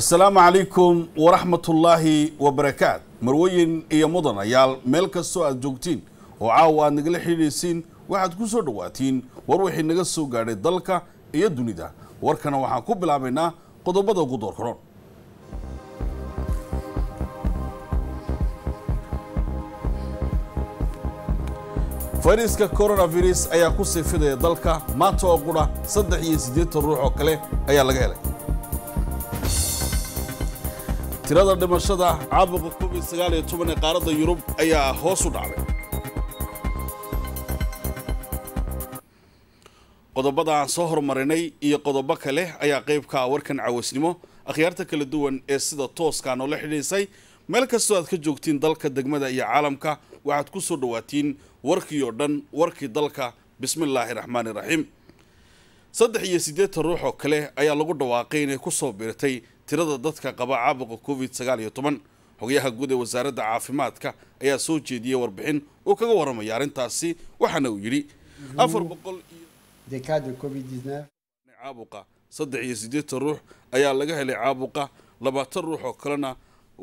asalaamu calaykum waraxmatullaahi wabarakaat marweyin iyo mudan ayaal meel kastoo aad joogtiin oo caawa aad nagala xidhiidaysiin waxaad ku soo dhowaatiin war wixii naga soo gaadhay dalka iyo dunida warkana waxaan ku bilaabaynaa qodobada ugu doorkaroon fayraska koronavirus ayaa ku siifidaya dalka maanta oo qudha saddex iyo siddeetan ruux oo kale ayaa laga helay tirada dhimashada caabuqa covid sagaal iyo toban ee qaaradda yurub ayaa hoos u dhacday qodobada aan soo horumarinay iyo qodobo kale ayaa qayb ka ah warkan caawasnimo akhyaarta kala duwan ee sida tooska noola xidhiisay meel kastoo aad ka joogtiin dalka degmada iyo caalamka waxaad ku soo dhawaatiin warkii oo dhan warkii dalka bismillaahi raxmaani raxiim saddex iyo siddeetan ruux oo kale ayaa lagu dhawaaqay inay ku soo biirtay tirada dadka qaba caabuqa covid sagaal iyo toban xogayaha guud ee wasaaradda caafimaadka ayaa soo jeediyey warbixin uu kaga waramaya arrintaasi waxaana uu yidhi afar boqolcaabuqa saddex iyo siddeetan ruux ayaa laga helay caabuqa labaatan ruux oo kalena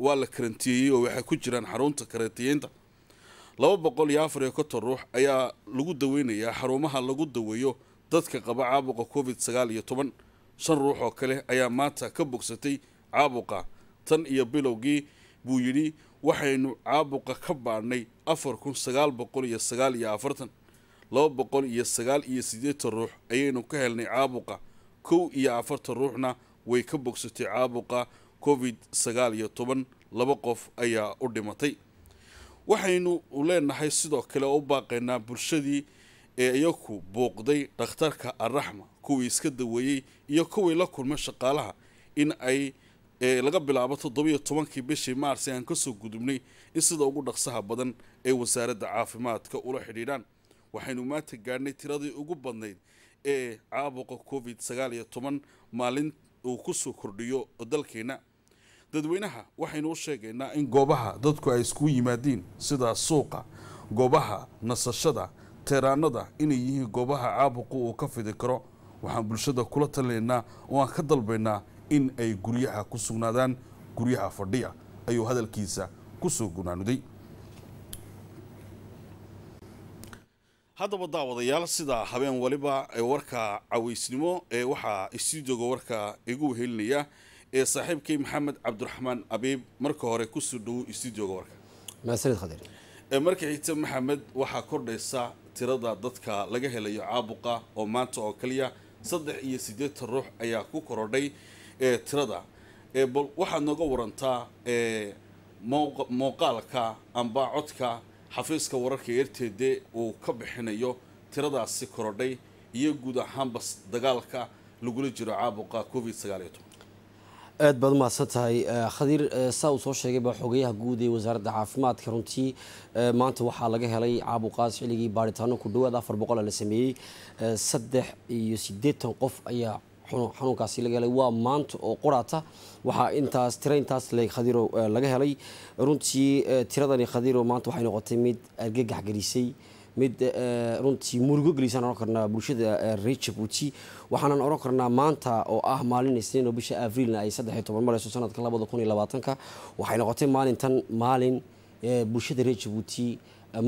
waa la karantiyeeyey oo waxay ku jiraan xarunta karantiyeynta laba boqol iyo afar iyo konton ruux ayaa lagu daweynayaa xarumaha lagu daweeyo dadka qaba caabuqa covid sagaal iyo toban shan ruux oo kale ayaa maanta ka bogsatay caabuqa tan iyo bilowgii buu yidhi waxaynu caabuqa ka baadhnay afar kun sagaal boqol iyo sagaal iyo afartan laba boqol iyo sagaal iyo siddeetan ruux ayaynu ka helnay caabuqa kow iyo afartan ruuxna way ka bogsatay caabuqa covid sagaal iyo toban laba qof ayaa u dhimatay waxaynu leenahay sidoo kale oo u baaqaynaa bulshadii ee iyaku buuqday dhakhtarka arraxma kuwii iska daweeyey iyo kuwii la kulmay shaqaalaha in ay eh, laga bilaabo toddobiyo tobankii bishii maarsi aan kasoo gudubnay in sida ugu dhaqsaha badan ay wasaaradda caafimaadka ula xidhiidhaan waxaynu maanta gaadhnay tiradii ugu badnayd ee caabuqa covid sagaal iyo toban maalin uu kusoo kordhiyo dalkeenna dadweynaha waxaynu u sheegaynaa in goobaha dadku ay isku yimaadiin sida suuqa goobaha nasashada teraanada inay yihiin goobaha caabuqu uu ka fidi karo waxaan bulshada kula talinaynaa oo aan ka dalbaynaa in ay guryaha ku sugnaadaan guryaha fadhiya ayuu hadalkiisa kusoo gunaanuday haddaba daawadayaal sidaa habeen waliba warka cawaysnimo ee waxaa stuudioga warka igu wehelinaya ee saaxiibkay maxamed cabdiraxmaan abiib marka hore kusoo dhawo stuudioga warka mahadsanid khadir marka xigta maxamed waxaa kordhaysa tirada dadka laga helayo caabuqa oo maanta oo kaliya saddex iyo siddeetan ruux ayaa ku korodhay tirada bal waxaad nooga warantaa muuqaalka amba codka xafiiska wararka ee r t d uu ka bixinayo tiradaasi korodhay iyo guud ahaanba dagaalka lagula jiro caabuqa covid sagaaliyo toban aad baad umahadsan tahay eh, khadiir eh, saa uu soo sheegayba xogeyaha guud ee wasaaradda caafimaadka runtii eh, maanta waxaa laga helay caabuqaas xilligii baaritaano ku dhawaad afar boqol la sameeyey saddex iyo sideetan qof ayaa xanuunkaasi laga helay waa maanta oo qoraata waxaa intaas tira intaas le khadiiro laga helay runtii tiradani khadiiro maanta waxay noqotay mid argagax gelisay mid eh, runtii murugo gelisaan ohan karnaa bulshada eh, reer jabuuti waxaanan odhan karnaa maanta oo ah maalin isniin oo bisha afriilna ay saddex iyo toban marayso sanadka labada kun iyo labaatanka waxay noqotay maalintan maalin eh, bulshada reer jabuuti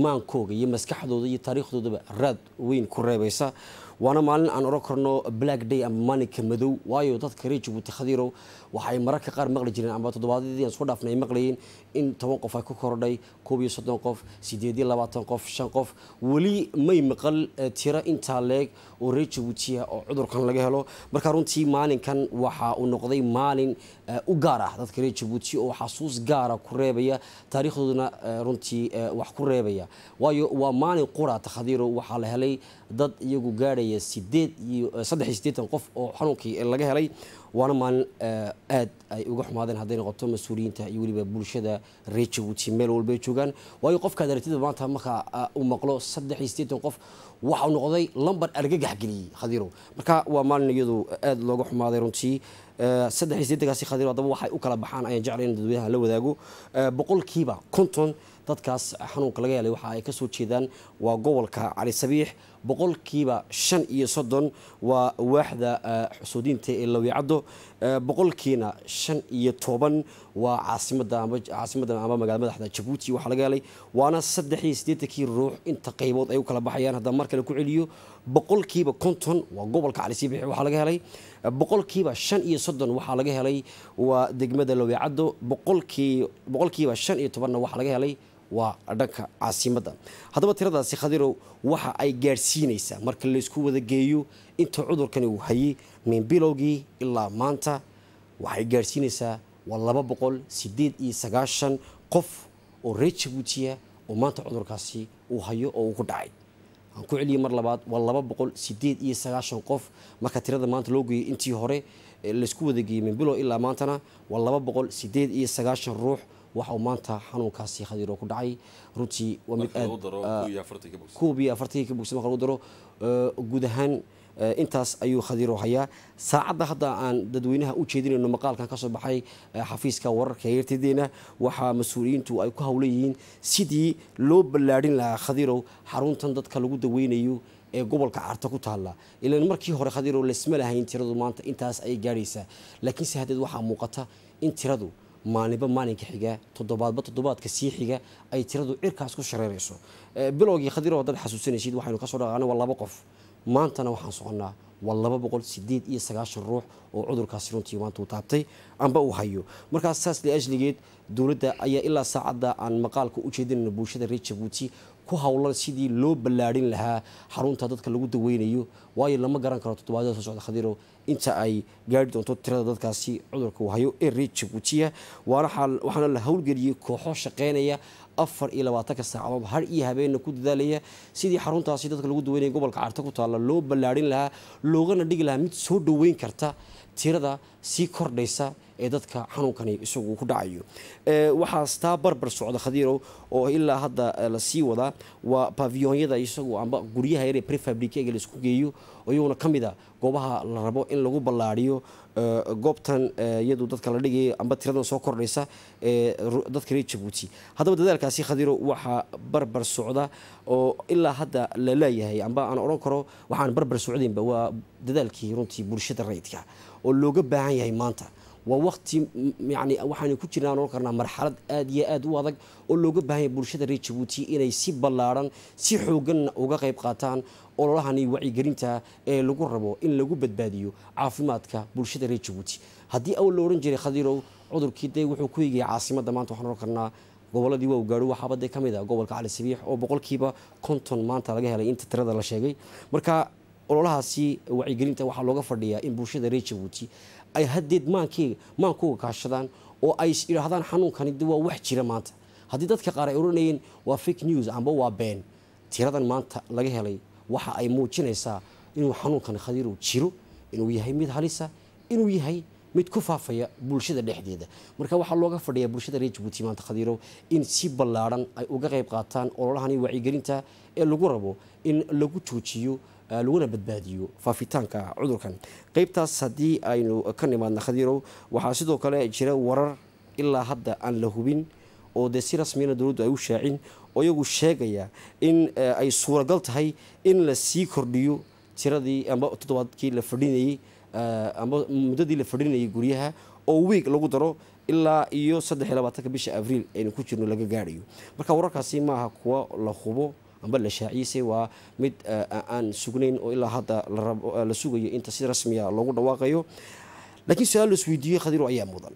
maankooga iyo maskaxdooda iyo taariikhdoodaba raad weyn ku reebaysa waana maalin aan oran karno black day ama maalinka madow waayo dadka reer jabuuti khadiirow waxaay mararka qaar maqli jireen ama toddobaadadii aan soo dhaafnay maqlayeen in toban qof ay ku kordhay koob iyo soddon qof siddeed iyo labaatan qof shan qof weli may maqal eh, tiro intaa leeg oo reer jabuutiya ah oo cudurkan laga helo marka runtii maalinkan waxa uu noqday maalin eh, u gaar ah dadka reer jabuuti oo xasuus gaara ku reebaya taariikhdoodana eh, runtii wax ku reebaya waayo waa maalin qura takhadiiro waxaa la helay dad iyagu gaadhaya sideed iyo eh, saddex qof oo xanuunkii laga helay waana maalin eh, aad ay uga xumaadeen hadday noqoto mas-uuliyiinta iyo weliba bulshada reer jabuuti meel walba joogaan waayo qofkaad aragtida maanta marka ah, u maqlo saddex qof waxa noqday lambar argagax geliyey khadiirow marka waa maalin iyadu eh, aad looga xumaaday runtii saddex iyo siddeetankaasi waxay u kala baxaan ayaan jeclay in dadweynaha la wadaago boqolkiiba konton dadkaas xanuunka laga helay waxa ay kasoo jeedaan waa gobolka cali sabiix boqolkiiba shan iyo soddon waa waaxda eh, xusuudiinta ee lawicaddo eh, boqolkiina shan iyo toban waa caasimada amacaasimada ama magaalada madaxda jabuuti waxaa laga helay waana saddex iyo siddeetankii ruux inta qaybood ay u kala baxayaan haddaan mar kale ku celiyo boqolkiiba konton waa gobolka calisabiix sabiix waxaa laga helay eh, boqolkiiba shan iyo soddon waxaa laga helay waa degmada lawicaddo boqolkii boqolkiiba shan iyo tobanna waxaa laga helay waa dhanka caasimada hadaba tiradaasi khadirow waxa ay gaadhsiinaysaa marka laysku wadageeyo inta cudurkani uu hayay min bilowgii ilaa maanta waxay gaadhsiinaysaa waa laba boqol sideed iyo sagaashan qof oo reer jabuutiya oo maanta cudurkaasi uu hayo oo uu ku dhacay aan ku celiyay mar labaad waa laba boqol sideed iyo sagaashan qof marka tirada maanta loo geeyay intii hore laysku wadageeyey min bilow ilaa maantana waa laba boqol sideed iyo sagaashan ruux waxa uu maanta xanuunkaasi khadiiro ku dhacay runtii waa mid aadkuub ah, iyo afartankii ka bogsa marka lagu daro ah, guud ahaan ah, intaas ayuu khadiiro hayaa saacadda hadda aan dadweynaha u jeedinayno maqaalkan ka soo baxay xafiiska wararka heertadeena waxaa mas-uuliyiintu ay ku howlan yihiin sidii loo ballaadhin lahaa khadiirow xaruntan dadka lagu daweynayo ee gobolka carta ku taalla ilaan markii hore khadiirow laysma lahayn tiradu maanta intaas ayay gaadhaysaa laakiinse haddeed waxaa muuqata in tiradu maalinba maalinka xiga toddobaadba toddobaadka sii xiga ay tiradu cirkaas ku shareerayso eh, bilowgii khadiroo dad xasuusanaysid waxaynu kasoo dhaqaana waa laba qof maantana waxaan soconnaa waa laba boqol sideed iyo sagaashan ruux oo cudurkaasi runtii maanta uu taabtay amba uu hayo markaas saas liajligeed dowladda ayaa ilaa saacadda aan maqaalka u jeedinayno bulshada reer jabuuti ku howlan sidii loo ballaadhin lahaa xarunta dadka lagu daweynayo waayo lama garan karo toddobaadada soo socda khadirow inta ay gaari doonto tirada dadkaasi cudurka uu ee reer jabuutiya waxaana la howlgeliyey kooxo shaqeynaya afar iyo labaatanka saacadood har iyo habeenna ku dadaalaya sidii xaruntaasi dadka lagu daweynaya gobolka carta ku taalla loo ballaadhin lahaa loogana dhigi lahaa mid soo dhoweyn karta tirada sii kordhaysa ee dadka xanuunkani isagu ku dhacayo waxaas taa barbar socda khadiirow oo ilaa hadda lasii wadaa waa bafiyonyada isagu amba guryaha yare prefabrikeega laisku geeyo iyaguna ka mid a goobaha la rabo in lagu ballaadhiyo goobtan iyadu dadka la dhigaya amba tiradan soo kordhaysa ee dadka reer jabuuti haddaba dadaalkaasi khadiiro waxaa barbar socda oo ilaa hadda la leeyahay amba aan odhan karo waxaan barbar socdaynba waa dadaalkii runtii bulshada rayidka oo looga baahan yahay maanta waa waqti mm, yani waxaanu ku jirnaa nool karnaa marxalad aad iyo aad u adag oo looga baahanya bulshada reer jabuuti inay si ballaaran si xoogan uga qayb qaataan ololahani wacigelinta ee lagu rabo in lagu badbaadiyo caafimaadka bulshada reer jabuuti haddii awal la odhan jiray khadiirow cudurkii dee wuxuu ku higaya caasimada maanta waxaan ohan karnaa goboladii waa u gaaro waxaaba dee ka mid ah gobolka cali sabiix oo boqolkiiba konton maanta laga helay inta tirada la sheegay marka ololahaasi wacyigelinta waxaa looga fadhiyaa in bulshada reer jabuuti ay haddeed maankeyga maankuga kaashadaan oo ay idhaahdaan xanuunkani waa wax jira maanta haddii dadka qaar ay odhanayeen waa fake news amba waa been tiradan maanta laga helay waxa ay muujinaysaa inuu xanuunkan khadiiru jiro inuu yahay mid halisa inuu yahay mid ku faafaya bulshada dhexdeeda marka waxaa looga fadhiyaa bulshada reer jabuuti maanta khadiirow in si ballaadhan ay uga qayb qaataan ololahani wacyigelinta ee lagu rabo in lagu joojiyo Ah, laguna badbaadiyo faafitaanka cudurkan qeybtaas haddii aynu ka nimaadna khadiirow waxaa sidoo kale jira warar ilaa hadda aan la hubin oo dee si rasmiyana ah dowladdu ay u shaacin oo iyagu sheegaya in eh, ay suuragal tahay in la sii kordhiyo tiradii amba toddobaadkii la fadhinayey eh, amba muddadii la fadhinayay guryaha oo wiig lagu daro ilaa iyo saddex iyo labaatanka bisha abriil aynu ku jirno laga gaadhayo marka wararkaasi maaha kuwa la hubo amba la shaaciisay waa mid eh, aan sugnayn oo ilaa hadda la eh, sugayo inta si rasmiya ah loogu dhawaaqayo laakiin su-aal laisweydiiyey khadiiro ayaa mudan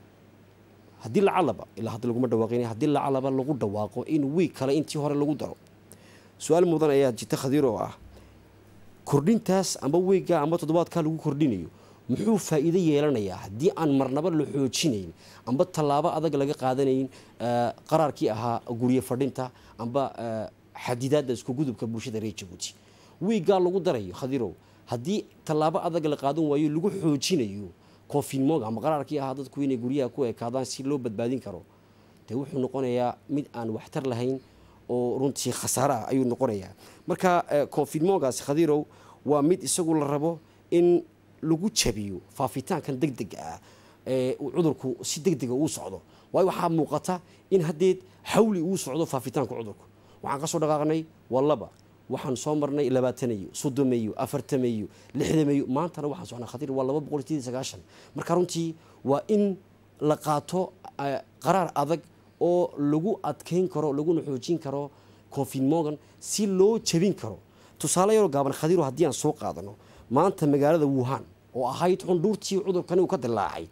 haddii lacalaba ilaa hadda laguma dhawaaqin haddii lacalaba lagu dhawaaqo in wiig kale intii hore lagu daro su-aal mudan ayaa jirta khadiir ah kordhintaas amba wiiga amba toddobaadkaa lagu kordhinayo muxuu faa'iido yeelanayaa haddii aan marnaba la xoojinayn amba tallaabo adag laga qaadanayn eh, qaraarkii ahaa guryo fadhinta amba xadidaadda gudubka bulshada reer jabuuti wiigaa lagu darayo khadirow haddii tallaabo adag la qaadan waayo lagu xoojinayo kofinmoga ama qaraarkii ahaa dadku inay guryaha ku ekaadaan si loo badbaadin karo dee wuxuu noqonayaa mid aan waxtar lahayn oo runtii khasaare ah ayuu noqonayaa marka kofinmogaasi eh, khadirow waa mid isagu la rabo in lagu jabiyo faafitaankan deg dega ah ee eh, cudurku si deg dega uu socdo waayo waxaa muuqata in haddeed xawli uu socdo faafitaanka cudurku waxaan ka soo dhaqaaqnay waa laba waxaan soo marnay labaatanayo soddomayo afartamayo lixdamayo maantana waxaan socnaa khatiir waa laba boqol sideed sagaashan marka runtii waa in la qaato eh, qaraar adag oo lagu adkayn karo laguna xoojin karo cofin morgan si loo jabin karo tusaale yaroo gaaban khadiiro haddii aan soo qaadano maanta magaalada wuhan oo ahayd xundhuurtii cudurkani uu ka dillaacay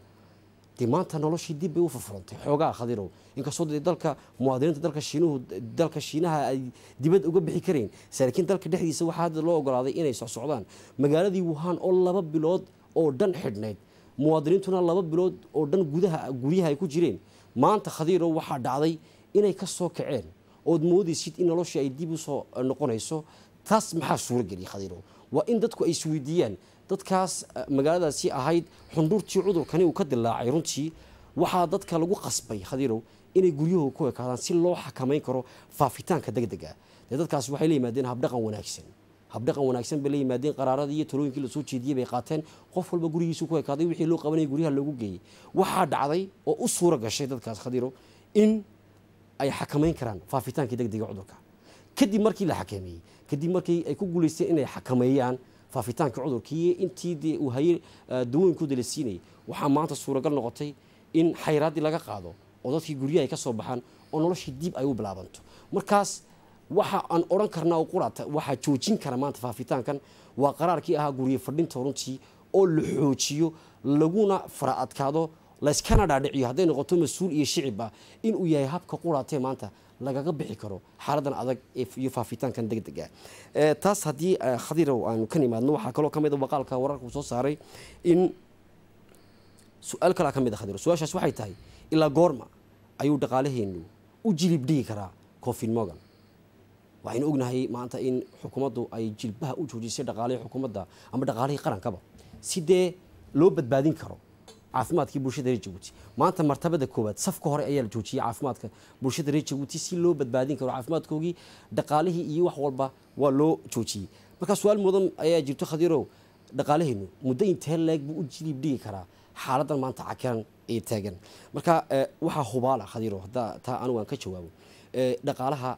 dee maanta noloshii dib bay u furfurantay xoogaa khadirow inkastoo dee dalka muwaadiniinta dalka shiinuhu dalka shiinaha ay dibad uga bixi kareen laakiin dalka dhexdiisa waxaa hadda loo ogolaaday inay socsocdaan magaaladii wuhaan oo laba bilood oo dhan xidhnayd muwaadiniintuna laba bilood oo dhan gudaha guryaha ay ku jireen maanta khadiirow waxaa dhacday inay kasoo kaceen ood moodaysid in noloshii ay dib usoo noqonayso taas maxaa suura khadiirow waa in dadku ay isweydiiyaan dadkaas eh, magaaladaasi ahayd xundhuurtii cudurkani uu ka dilaacay runtii waxaa dadka lagu qasbay khadiirow inay guryahu ku ekaadaan si loo xakamayn karo faafitaanka degdeg ah dee dadkaas waxay la yimaadeen habdhaqan wanaagsan habdhaqan wanaagsan bay la yimaadeen qaraaradii iyo talooyinkii lasoo jeediyey bay qaateen qof walba gurigiisu ku ekaaday wixii loo qabanaya guryaha loogu geeyey waxaa dhacday oo u suura gashay dadkaas khadiirow in ay xakamayn karaan faafitaankii degdega cudurka kadib markii la xakameeyey kadib markii ay ku guulaysteen inay xakameeyaan faafitaanka cudurkii intii dee uu hayay ah, dawooyinkooda la siinayay waxaa maanta suuragal noqotay in xayraadii laga qaado oo dadkii guryaha ay ka soo baxaan oo noloshii dib ay u bilaabanto markaas waxa aan odhan karnaa oo qurata waxaa joojin kara maanta faafitaankan waa qaraarkii ahaa gurye fadhinta runtii oo la xoojiyo laguna fara adkaado layskana dhaadhiciyo hadday noqoto mas-uul iyo shicibba ah inuu yahay habka quraatee maanta lagaga bixi karo xaaladan adag iyo faafitaankan degdega ah. eh, taas haddii eh, khadiirow aanu ka nimaadno waxaa kaloo kamid ah waqaalka wararka uu soo saaray in su-aal kalaa kamid a ah, khadiiro su-aashaas waxay tahay ilaa goorma ayuu dhaqaalaheenu u jilib dhigi karaa cofin morgan waxaynu ognahay maanta in xukuumaddu ay jilbaha u joojisay dhaqaalihii xukuumadda ama dhaqaalihii qarankaba sidee loo badbaadin karo caafimaadkii bulshada reer jabuuti maanta martabada koowaad safka hore ayaa la joojiyey caafimaadka bulshada reer jabuuti si loo badbaadin karo caafimaadkoogii dhaqaalihii iyo wax walba waa loo joojiyey markaa su-aal mudan ayaa jirto khadiirow dhaqaalaheenu muddo intee leeg buu u jiliib dhigi karaa xaaladan maanta cakiran ee taagan marka eh, waxaa hubaala khadiiro hadaa taa anigu aan ka jawaabo eh, dhaqaalaha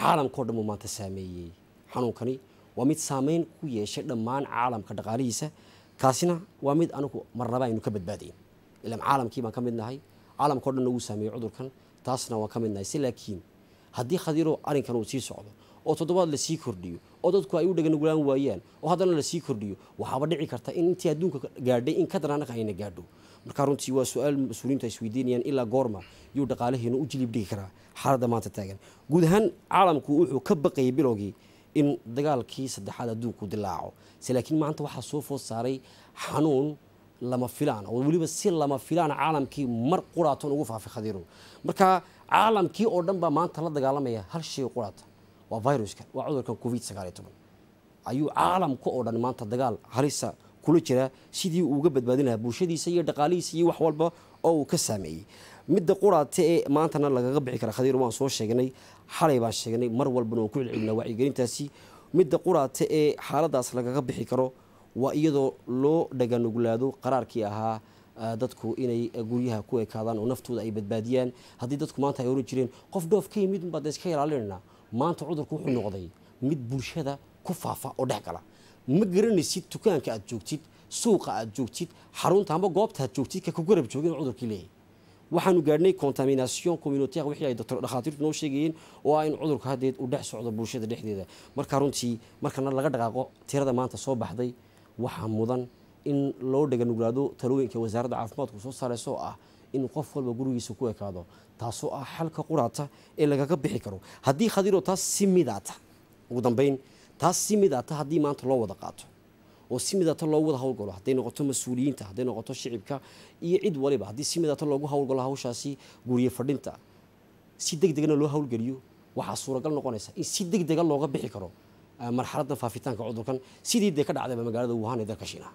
caalamkao dhan uu maanta saameeyey xanuunkani waa mid saameyn ku yeeshay dhammaan caalamka dhaqaalihiisa kaasina waa mid anigu marnaba aynu ka badbaadayn ilan caalamkii baan ka midnahay caalamkao dhanna wuu saameeyey cudurkan taasna waan ka midnahay si laakiin haddii khadiiro arrinkan uu sii socdo oo toddobaad lasii kordhiyo oo dadku ay u dheganagulaan waayaan oo haddana lasii kordhiyo waxaaba dhici karta in intii adduunka gaadhay in ka daraanaka ayna gaadho markaa runtii waa su-aal mas-uuliyiintu ay isweydiinayaan ilaa goorma yuu dhaqaalaheenu u jilib dhigi karaa xaaladda maanta taagan guud ahaan caalamku wuxuu ka baqayay bilowgii in dagaalkii saddexaad adduunku dilaaco se laakiin maanta waxaa soo food saaray xanuun lama filaan oo weliba si lama filaan caalamkii mar quraatan ugu faafi khadiirow marka caalamkii oo dhan baa maanta la dagaalamaya hal shay quraata waa viruskan waa cudurkan covid sagaal iyo toban ayuu caalamka oo dhan maanta dagaal halisa kula jira sidii uu uga badbaadin lahaa bulshadiisa iyo dhaqaalihiisa iyo wax walba oo uu ka saameeyey midda quraata ee maantana lagaga bixi kara khadiir waan soo sheegnay xalay baan sheegnay mar walbana waan ku celcelinaa wacyigelintaasi midda quraata ee xaaladaas lagaga bixi karo waa iyadoo loo dhaganuglaado qaraarkii ahaa ah, dadku inay guryaha ku ekaadaan oo naftooda ay badbaadiyaan haddii dadku maanta ay oran jireen qof dhoof ka yimid unbaa iska ilaalinaynaa maanta cudurku wuxuu noqday mid bulshada ku faafa oo dhex gala ma garanaysid dukaanka aad joogtid suuqa aad joogtid xarunta ama goobta aad joogtid ka ku garab joogin cudurkii leeyahay waxaanu gaadhnay contamination communitaire ah, wixii ay dhakhaatiirtu noo sheegayeen oo ah in cudurka haddeed uu dhex socdo bulshada dhexdeeda marka runtii markana laga dhaqaaqo tirada maanta soo baxday waxaa mudan in loo dhaganuglaado talooyinka wasaaradda caafimaadku soo saareyso ah in qof walba gurigiisa ku ekaado taasoo ah xalka quraata ee lagaga bixi karo haddii khadiroo taas si midaata ugu dambeyn taas si midaata haddii maanta loo wada qaato oo si midata loogu wada hawlgalo hadday noqoto mas-uuliyiinta hadday noqoto shicibka iyo cid waliba haddii si midata loogu hawlgalo hawshaasi guriye fadhinta si deg degna loo hawlgeliyo waxaa suuragal noqonaysa in si deg dega looga bixi karo Ah, marxaladda faafitaanka cudurkan sidii dee ka dhacdayba magaalada wuhan ee dalka shiinaha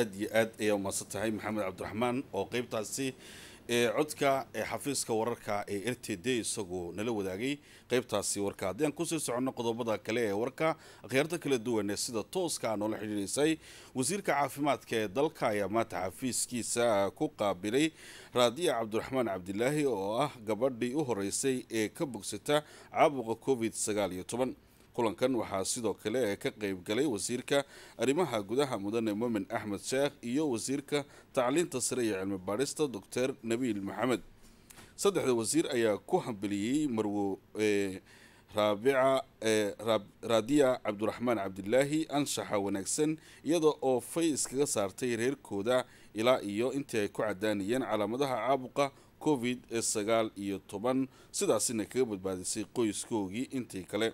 aad iyo aad ayaa umaadsan tahay maxamed cabdiraxmaan oo qeybtaasi ee codka ee xafiiska wararka ee r t d isagoo nala wadaagay qeybtaasi warka haddii aan kusii soconno qodobada kale ee warka akhyaarta kala duwan ee sida tooska ah noola xidhiidhaysay wasiirka caafimaadka ee dalka ayaa maanta xafiiskiisa ku qaabilay raadiya cabdiraxmaan cabdilaahi oo ah gabadhii u horeysay ee ka bogsata caabuqa covid sagaal iyo toban kulankan waxaa sidoo kale ka galay wasiirka arrimaha gudaha mudane momin axmed sheekh iyo wasiirka tacliinta sare iyo cilmi baadhista doctor nabiil maxamed saddexda wasiir ayaa ku hambeliyey marwo raabica raadiya cabdiraxmaan cabdilaahi anshaxa wanaagsan iyada oo fay iskaga saartay reerkooda ilaa iyo intii ay ku cadaanayeen calaamadaha caabuqa covid sagaal iyo toban sidaasina kaga badbaadisay qoyskoogii intii kale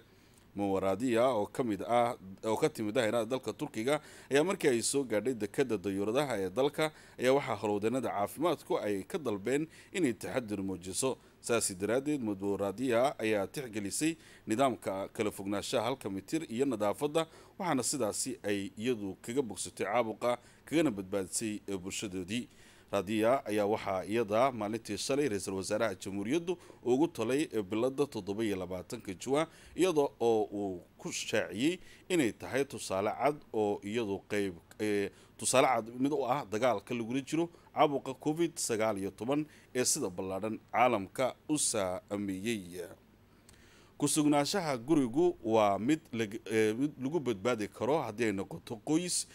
muwaraadiya oo kamid ah oo ka timid ah inaad dalka turkiga ayaa markii ay soo gaadhay dekada dayuuradaha ee dalka ayaa waxaa halowdanada caafimaadku ay ka dalbeen inay taxadir muujiso saasi daraaddeed muwaraadiya ayaa tixgelisay nidaamka kala fognaanshaha halka mitir iyo nadaafadda waxaana sidaasi ay iyadu kaga bogsatay caabuqa kagana badbaadisay bulshadoodii raadiya ayaa waxaa iyada maalintii shalay ra-iisul wasaaraha jamhuuriyaddu ugu talay bilada toddoba iyo labaatanka juwan iyada oo uu ku shaaciyey inay tahay tusaale cad oo iyadu qeyb tusaale cad mid u ah dagaalka lagula jiro caabuqa covid sagaal iyo toban ee sida ballaadhan caalamka u saameeyey ku-sugnaanshaha gurigu waa mid mid lagu badbaadi karo haddii ay noqoto qoys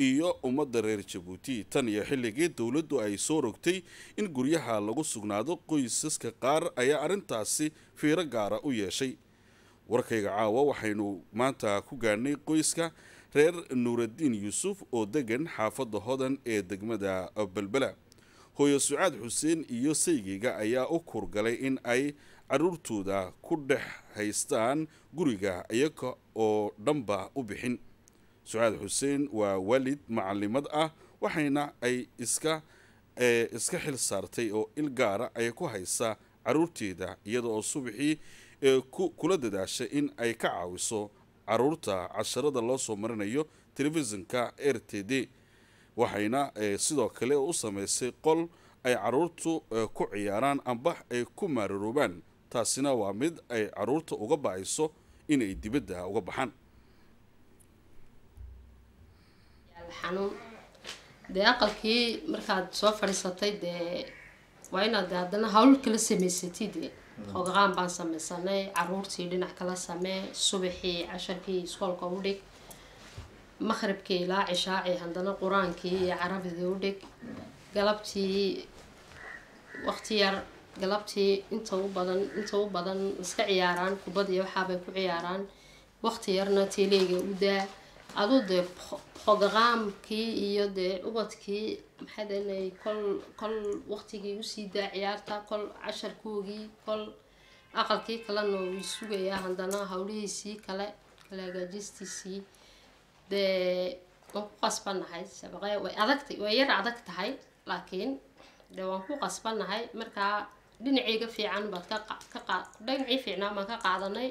iyo ummadda reer jabuuti tan iyo xilligii dowladdu ay soo rogtay in guryaha lagu sugnaado qoysaska qaar ayaa arrintaasi fiiro gaara u yeeshay warkayga caawa waxaynu maanta ku gaadhnay qoyska reer nuuraddiin yuusuf oo degan xaafadda hodan ee degmada belbela hooyo sucaad xuseen iyo saygeyga ayaa u kurgalay in ay caruurtooda ku dhex haystaan guriga iyaga oo dhanba u bixin sucaad xuseen waa waalid macalimad ah waxayna ay iska eh, iska xil saartay oo il gaara ay ku haysaa caruurteeda iyada oo subaxii eh, kula dadaashay in ay ka caawiso caruurta casharada loo soo marinayo telefishinka r t d waxayna eh, sidoo kale u samaysay qol ay caruurtu ku ciyaaraan amba ay ku maaruroobaan taasina waa mid ay caruurta uga baahiso inay dibadda uga baxaan xanuun dee aqalkii markaad soo fadhiisatay dee waa inaad de haddana hawl kala samaysatid hogaqaan baan sameysanay caruurtii dhinac kala samee subaxii casharkii iskoolka u dhig maqhribkii ilaa cishaacii haddana qur-aankii iyo carabidii u dhig galabtii waqti yar galabtii inta u badan inta u badan iska ciyaaraan kubad waxaabay ku ciyaaraan waqti yarna teleega u daa adu dee programkii iyo dee ubadkii maxaadanay kol kol waqtigii usii daa ciyaarta kol casharkoogii kol aqalkii kalena uu sugayaa handana hawlihiisii kale kala hagaajistiisii dee waan ku qasbanahay sabaqee way adagtay way yar adag tahay laakiin dee waan ku qasbanahay markaa dhinacayga fiican baad ka dhinacii fiicnaa baan ka qaadanay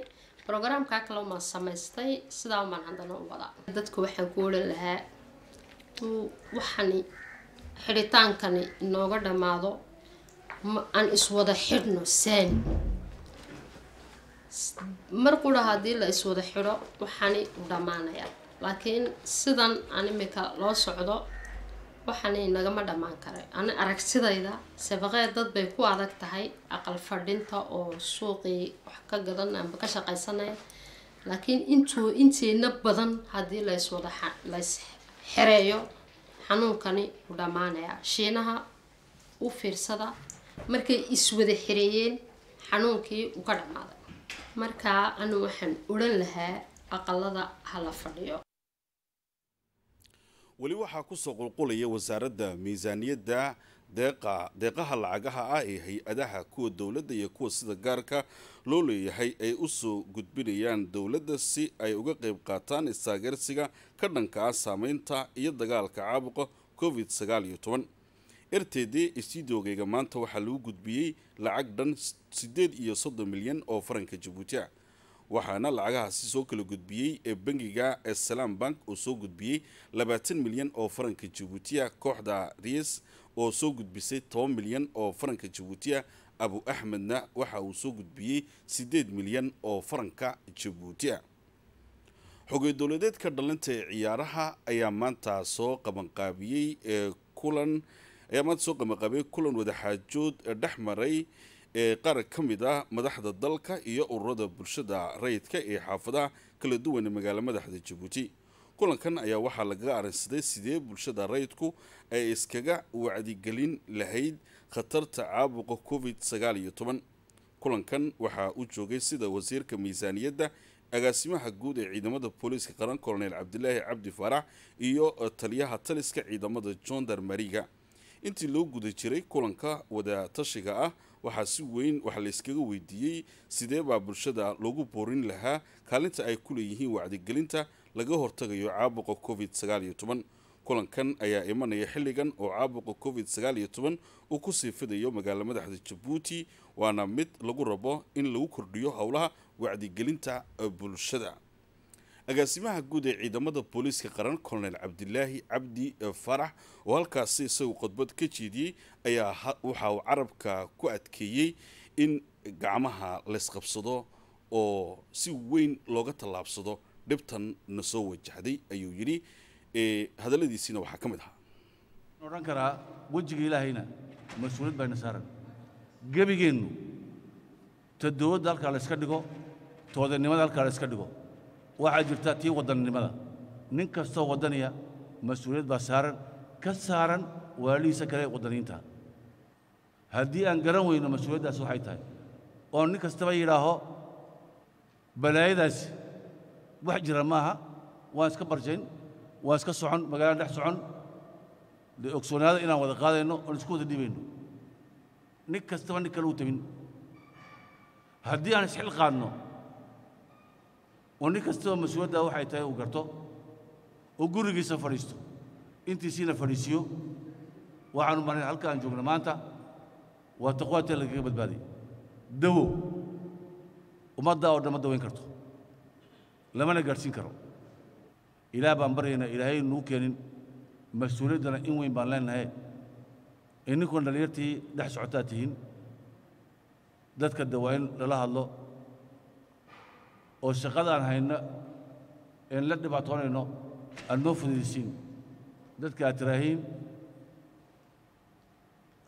brograamkaa kale umaan samaystay sidaa umaan haddana u wadaa dadka waxaan ku ohan lahaa waxani xidhitaankani inooga dhammaado aan iswada xidhno saani mar qura haddii la iswada xidho waxaani u dhammaanayaa laakiin sidan an imika loo socdo waxani nagama dhammaan karay ani aragtidayda sabaqee dad bay ku adag tahay aqal fadhinta oo suuqii wax ka gadan amba ka shaqaysanaya laakiin intuu inteena badan haddii layswada lays xereeyo xanuunkani u dhammaanayaa shiinaha u fiirsada markay iswada xireeyeen xanuunkii uu ka dhammaaday markaa anu waxaan odhan lahaa aqalada hala fadhiyo weli waxaa kusoo qulqulaya wasaaradda miisaaniyadda deeqa deeqaha lacagaha ah ee hay-adaha kuwa dowladda iyo kuwa sida gaarka loo leeyahay ay u soo gudbinayaan dowladda si ay uga qayb qaataan istaageersiga ka dhanka ah saameynta iyo dagaalka caabuqa covid sagaal iyo toban erteedee istiidoogayga maanta waxaa lagu gudbiyey lacag dhan siddeed iyo soddon milyan oo faranka jabuuti ah waxaana lacagahaasi soo kala gudbiyey ee bangiga esalaam bank oo soo gudbiyey labaatan milyan oo faranka jabuutiya kooxda ries oo soo gudbisay toban milyan oo faranka jabuutiya abu axmedna waxa uu soo gudbiyey siddeed milyan oo faranka jabuutiya xogey dowladeedka dhallinta ee ciyaaraha ayaa maanta soo qabanqaabiyey ee kulan ayaa maanta soo qabanqaabiyey kulan wadaxaajood dhex maray ee qaar ka mid ah madaxda dalka iyo ururada bulshada rayidka ee xaafadaha kala duwan ee magaala madaxda jabuuti kulankan ayaa waxaa lagaga arrinsaday sidee bulshada rayidku ay iskaga wacdigelin lahayd khatarta caabuqa covid sagaal iyo toban kulankan waxaa u joogay sida wasiirka miisaaniyadda agaasimaha guud ee ciidamada booliiska qaran kolonel cabdilaahi cabdi faarax iyo taliyaha taliska ciidamada johndarmariga intii loo guda jiray kulanka wada tashiga ah waxaa si weyn waxaa layskaga weydiiyey sidee baa bulshada loogu boorin lahaa kaalinta ay ku leeyihiin wacdigelinta laga hortagayo caabuqa covid sagaal sagaaliyo toban kulankan ayaa imanaya xilligan oo caabuqa covid sagaal iyo toban uu ku sii fidayo magaala madaxda jabuuti waana mid lagu rabo in lagu kordhiyo howlaha wacdigelinta bulshada agaasimaha guud ee ciidamada booliiska qaran colonel cabdilaahi cabdi eh, farax oo halkaasi isagu khudbad ka jeediyey ayaa waxa uu carabka ku adkeeyey in gacmaha laysqabsado oo si weyn looga tallaabsado dhibtan na soo wajahday ayuu yidhi eh, hadalladiisiina waxaa ka mid ahaa odhan karaa wejiga ilaahayna mas-uuliyad bayna saaran gebigeennu ta halkaa la yska dhigo toodannimada halkaa la yska dhigo waxaa jirta tii wadannimada nin kastoo waddaniya mas-uuliyad baa saaran ka saaran waalihiisa kale waddaniinta haddii aan garan weyno mas-uuliyaddaasi waxay tahay oo nin kastaba yidhaaho balaayadaasi wax jira maaha waan iska barjayn waan iska socon magaalada dhex socon ogsoonaada inaan wada qaadayno oon isku wada dhibayno nin kastaba nin kale u tabin haddii aan isxilqaanno oo nin kastoo mas-uulada ah waxay tahay uu garto oo gurigiisa fadhiisto intiisiina fadhiisiyo waxaanu marnay halka aan joogna maanta waa taqwaata lagaga badbaadaya dawo ummadda oo dhan ma dawayn karto lamana gaadhsiin karo ilaah baan baryayna ilaahay nuu keenin mas-uuliyaddana in weyn baan leenahay ee ninkuona dhallinyartii dhex socotaa tihiin dadka in lala hadlo oo shaqadaan hayno een la dhibaatoonayno aad noo fududaysiin dadka aad tiraahiin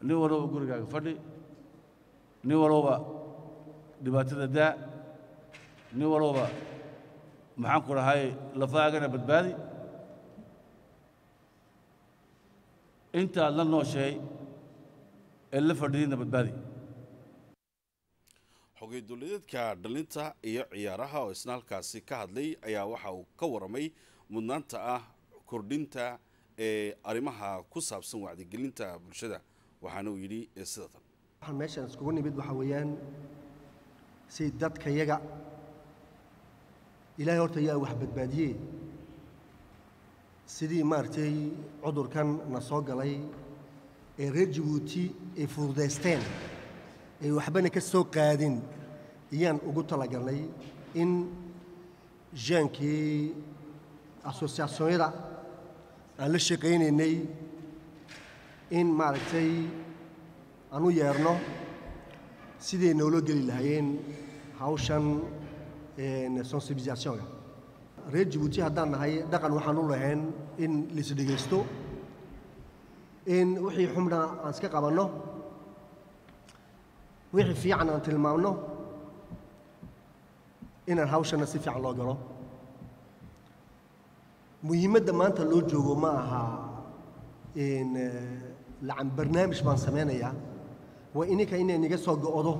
nin walbaba gurigaaga fadhi nin walbaba dhibaatada daa nin walbaba maxaan ku dhahay lafdaagana badbaadi intaad la nooshahay ee la fadhidiinna badbaadi xogay duulideedka dhalinta iyo ciyaaraha oo isna halkaasi ka hadlay ayaa waxa uu ka waramay mudnaanta ah kordhinta ee arrimaha ku saabsan wacdigelinta bulshada waxaana uu yidhi sida waxaan meeshaan iskugu nimid waxaa weeyaan si dadka yaga ilaahay horta yaa wax badbaadiyey sidii maaragtay cudurkan na soo galay ee reer jabuuti ay fududaysteen ay waxbana ka soo qaadin ayaan ugu talagalnay in jaankii asosiaasyada aan la shaqaynaynay in maaragtay aan u yeerno siday noola geli lahaayeen hawshan sensibilisaationka reer jabuuti haddaan nahay dhaqan waxaan u lahayn in laisdhegaysto in wixii xubna aan iska qabanno wixii fiican aan tilmaamno inaan hawshana si fiican loo galo muhiimadda maanta loo joogo ma aha lacan barnaamij baan samaynayaa waa ininka inay niga soo go'do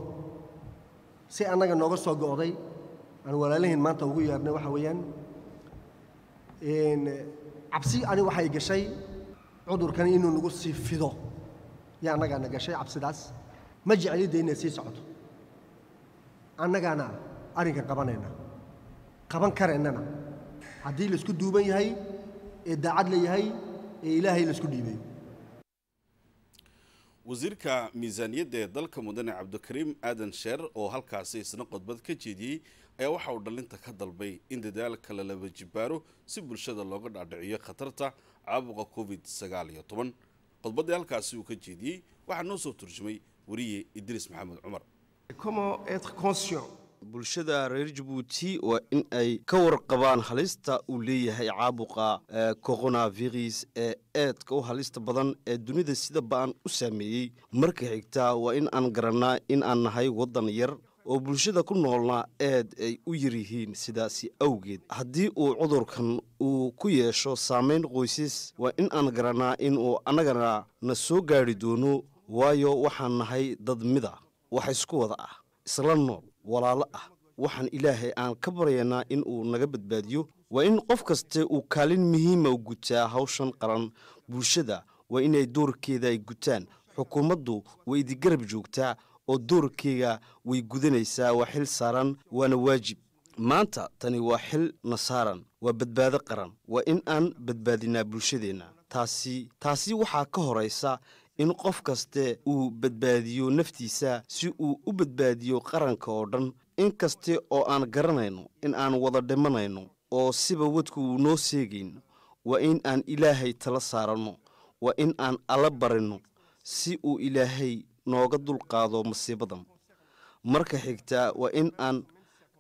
si annaga nooga soo go'day aan walaalahiin maanta ugu yeernay waxaa weeyaan cabsi ani waxay gashay cudurkan inuu nagu sii fido yaa annagaana gashay cabsidaas ma jeclida inay sii socoto annagaana arrinkan qabanayna qaban karaynana haddii laisku duuban yahay ee daacad la yahay ee ilaahay laisku dhiibayo wasiirka miisaaniyadda ee dalka mudane cabdikariim aadan sheer oo halkaasi isna qodbad ka jeediyey ayaa waxa uu dhallinta ka dalbay in dadaalka la laba jibaaro si bulshada looga dhaadhiciyo khatarta caabuqa covid sagaal iyo toban qodbadii halkaasi uu ka jeediyey waxaa noo soo turjumay wariye idriis maxamed cumar bulshada reer jabuuti waa in ay ka warqabaan halista uu leeyahay caabuqa eh, coronavirus ee eedka u halista badan ee dunida sida ba-an u saameeyey marka xigtaa waa in aan garannaa in aan nahay waddan yar oo bulshada ku noolna eed ay u yaryihiin sidaasi awgeed haddii uu cudurkan uu ku yeesho saamayn qoysas waa in aan garannaa in uu annagana na soo gaadhi doono waayo waxaan nahay dad mid ah wax isku wada ah isla nool walaalo ah waxaan ilaahay aan ka baryaynaa in uu naga badbaadiyo waa in qof kaste uu kaalin muhiima ah gutaa hawshan qaran bulshada waa inay doorkeeda ay gutaan xukuumaddu way idigarab joogtaa oo doorkeega way gudanaysaa waa xil saaran waana waajib maanta tani waa xil na saaran waa badbaado qaran waa in aan badbaadinaa bulshadeenna taasi taasi waxaa ka horaysa in qof kaste uu badbaadiyo naftiisa si uu u badbaadiyo qaranka oo dhan in kaste oo aan garanayno in aan wada dhimanayno oo siba wadku uu noo seegayn waa in aan ilaahay tala saaranno waa in aan alla barinno si uu ilaahay nooga dulqaado masiibadan marka xigtaa waa in aan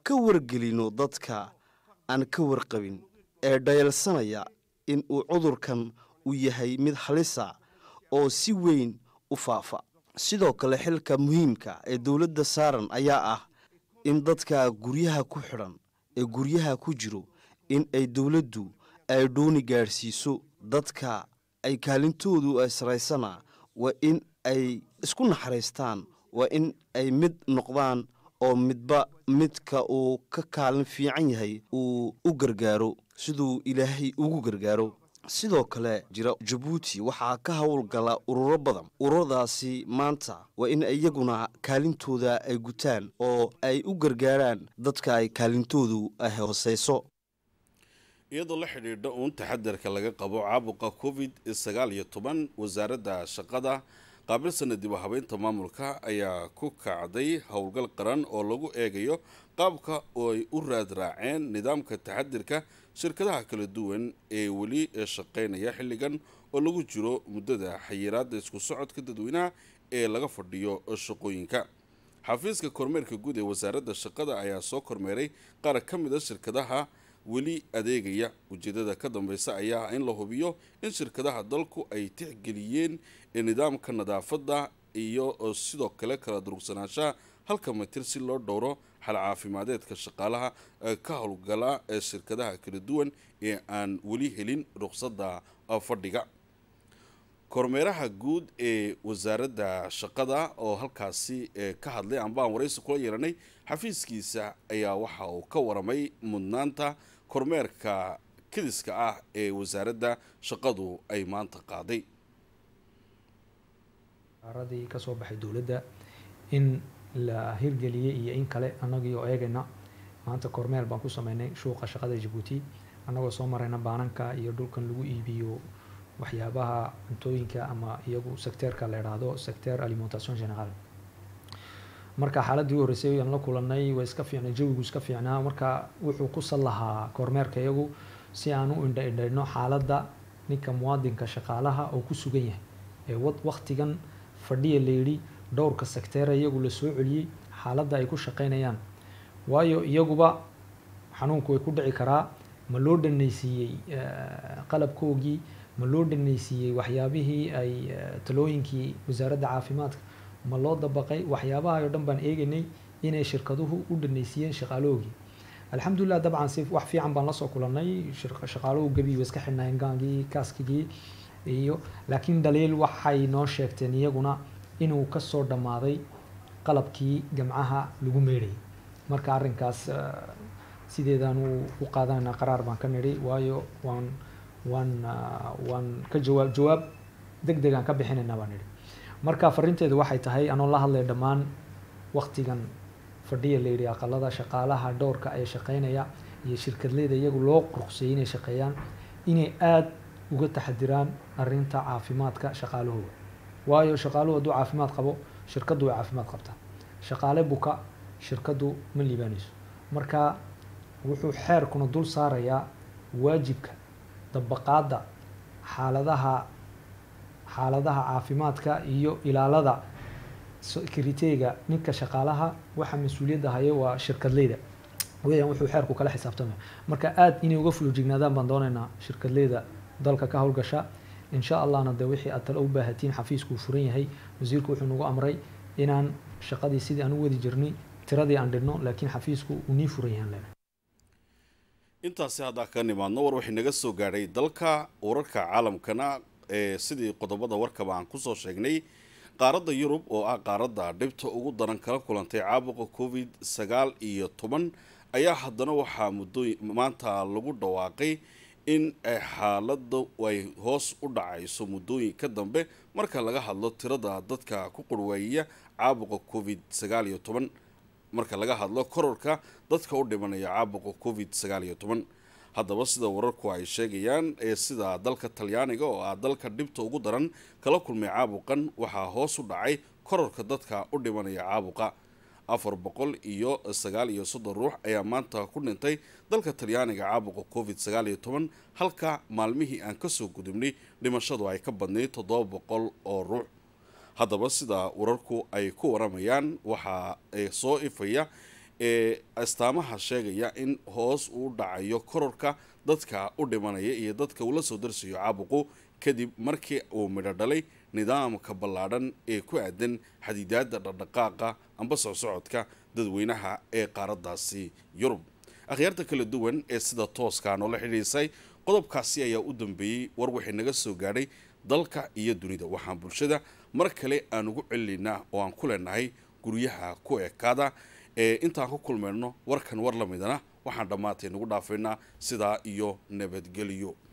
ka wargelinno dadka aan ka warqabin ee dhayalsanaya in uu cudurkan u yahay mid halisa oo si weyn u faafa sidoo kale xilka muhiimka ah ee dowladda saaran ayaa ah in dadka guryaha ku xidhan ee guryaha ku jiro in ay dowladdu ay dhooni gaadhsiiso dadka ay kaalintoodu ay sarraysana waa in ay isku naxariistaan waa in ay mid noqdaan oo midba midka uu ka kaalin fiican yahay uu u gargaaro siduu ilaahay ugu gargaaro sidoo kale jira jabuuti waxaa ka howlgala ururo badan ururadaasi maanta waa in iyaguna kaalintooda ay gutaan oo ay u gargaaraan dadka ay kaalintoodu hooseyso iyadoo la xidhiidha uun taxadarka laga qabo caabuqa covid sagaal iyo toban wasaaradda shaqada qaabilsana dib u habeynta maamulka ayaa ku kacday howlgal qaran oo lagu eegayo qaabka oo ay u raad raaceen nidaamka taxadirka shirkadaha kala duwan ee weli shaqaynaya xilligan oo lagu jiro muddada xayiraada isku socodka dadweynaha ee laga fadhiyo shaqooyinka xafiiska kormeerka guud ee wasaaradda shaqada ayaa soo kormeeray qaar ka mid a ah shirkadaha weli adeegaya ujeedada ka dambeysa ayaa ah in la hubiyo in shirkadaha dalku ay tixgeliyeen nidaamka nadaafadda iyo sidoo kale kala durugsanaashaha halka mitir si loo dhowro xal caafimaadeedka shaqaalaha ka howlgala ee shirkadaha kala duwan ee aan weli helin ruqsadda fadhiga kormeeraha guud ee wasaaradda shaqada oo halkaasi ka hadlay amba aan waraysi kula yeelanay xafiiskiisa ayaa waxa uu ka waramay mudnaanta kormeerka kadiska ah ee wasaaradda shaqadu ay maanta qaaday la hirgeliyey iyo in kale annagii oo eegayna maanta kormeel baan ku sameynay shuuqa shaqada jabuuti annagoo soo marayna baananka iyo dhulkan lagu iibiyo waxyaabaha cuntooyinka ama iyagu secteerka la idhaahdo secteer alimentation general marka xaaladii u horreysay aan la kulanay way iska fiicnay jawigu iska fiicnaa marka wuxuu ku sal lahaa kormeerka iyagu si aan u indha indhayno xaaladda ninka muwaadinka shaqaalaha oo ku sugan yahay ee waqtigan fadhiya la yidhi dhowrka secteera iyagu lasoo celiyey xaaladda ay ku shaqaynayaan waayo iyaguba xanuunku way ku dhici karaa ma loo dhanaysiiyey eh, qalabkoogii ma loo dhanaysiiyey waxyaabihii ay eh, talooyinkii wasaaradda caafimaadka ma loo dabaqay waxyaabaha oo dhan baan eegaynay inay shirkaduhu u dhanaysiiyeen shaqaaloogii alxamdulilah dabcan si wax fiican baan lasoo kulanay shaqaaluhu gebi way iska xidhnayeen gaangii kaaskigii iyo laakiin dhaliil waxay noo sheegteen iyaguna inuu kasoo dhammaaday qalabkii gamcaha lagu meedhayay marka arrinkaas eh, sideedaanu u qaadana qaraar baan ka nidhi waayo waan waan eh, waan ka jawaab jawaab deg deg aan ka bixinaynaa baan nidhi marka fariinteedu waxay tahay anoo la hadlay dhammaan waktigan fadhiya la yidhi aqalada shaqaalaha dhowrka ee shaqeynaya iyo shirkadleyda iyagu loo ruqseeyay inay shaqeeyaan inay aada uga taxadiraan arrinta caafimaadka shaqaalahooda waayo shaqaaluhu hadduu caafimaad qabo shirkaddu way caafimaad qabtaa shaqaale buka shirkaddu ma liibaanayso marka wuxuu xeerkuna dul saarayaa waajibka dabaqaada xaaladaha xaaladaha caafimaadka iyo ilaalada securiteega ninka shaqaalaha waxa mas-uuliyadda haya waa shirkadleyda weyaan wuxuu xeerku kala xisaabtamaya marka aada inay uga fulojignaadaan baan doonaynaa shirkadleyda dalka ka howlgasha insha allahna de wixii aad tale u baahatiin xafiisku furan yahay wasiirku wuxuu nagu amray inaan shaqadii sidii aan u wadi jirnay tiradii aan dhibno laakiin xafiisku uu nii furan yahan lena intaasi haddaa ka nimaadno war waxay naga soo gaadhay dalka wararka caalamkana ee sidii qodobada warkaba aan kusoo sheegnay qaaradda yurub oo ah qaaradda dhibta ugu daran kala kulantay caabuqa covid sagaal iyo toban ayaa haddana waxaa muddooy maanta lagu dhawaaqay in ay eh, xaaladda ay hoos u dhacayso muddooyin ka dambe marka laga hadlo tirada dadka ku qurweeya caabuqa covid sagaal iyo toban marka laga hadlo kororka dadka u dhimanaya caabuqa covid sagaal iyo toban haddaba sida wararku ay sheegayaan ee sida dalka talyaaniga oo ah dalka dhibta ugu daran kala kulmay caabuqan waxaa hoos u dhacay kororka dadka u dhimanaya caabuqa afar boqol iyo sagaal iyo soddon ruux ayaa maanta ku dhintay dalka talyaaniga caabuqa covid sagaal iyo toban halka maalmihii aan kasoo gudubnay dhimashadu ay ka badnayd toddoba boqol oo ruux haddaba sida wararku ay ku waramayaan waxaa soo ifaya ee astaamaha sheegaya in hoos uu dhacayo kororka dadka u dhimanaya iyo dadka uu la soo darsiyo caabuqu kadib markii uu midho dhalay nidaamka ballaadhan ee ku aadan xadiidaada dhaqdhaqaaqa amba soo socodka dadweynaha ee qaaraddaasi yurub akhyaarta kala duwan ee sida tooska noola xidhiisay qodobkaasi ayaa u dambeeyey war waxay naga soo gaadhay dalka iyo dunida waxaan bulshada mar kale aan ugu celinaynaa oo aan ku leenahay guryaha ku ekaada ee intaan ku kulmayno warkan war la midana waxaan dhammaantay nagu dhaafaynaa sidaa iyo nabadgelyo